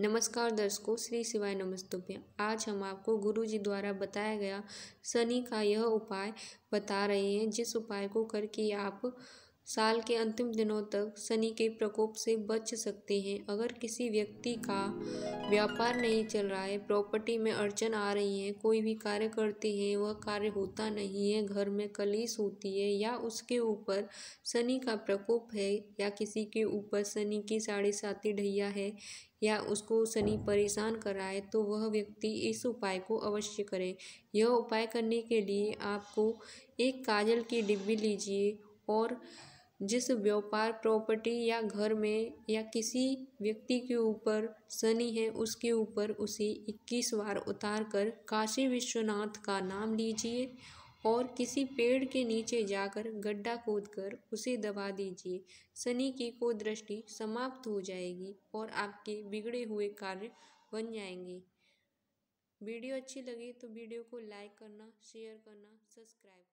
नमस्कार दर्शकों श्री शिवाय नमस्तुभ्यम आज हम आपको गुरु जी द्वारा बताया गया शनि का यह उपाय बता रहे हैं जिस उपाय को करके आप साल के अंतिम दिनों तक शनि के प्रकोप से बच सकते हैं अगर किसी व्यक्ति का व्यापार नहीं चल रहा है प्रॉपर्टी में अड़चन आ रही है कोई भी कार्य करते हैं वह कार्य होता नहीं है घर में कलेश होती है या उसके ऊपर शनि का प्रकोप है या किसी के ऊपर शनि की साढ़े साती ढैया है या उसको शनि परेशान कराए तो वह व्यक्ति इस उपाय को अवश्य करें यह उपाय करने के लिए आपको एक काजल की डिब्बी लीजिए और जिस व्यापार प्रॉपर्टी या घर में या किसी व्यक्ति के ऊपर शनि है उसके ऊपर उसे इक्कीस बार उतार कर काशी विश्वनाथ का नाम लीजिए और किसी पेड़ के नीचे जाकर गड्ढा खोद कर उसे दबा दीजिए शनि की को दृष्टि समाप्त हो जाएगी और आपके बिगड़े हुए कार्य बन जाएंगे वीडियो अच्छी लगी तो वीडियो को लाइक करना शेयर करना सब्सक्राइब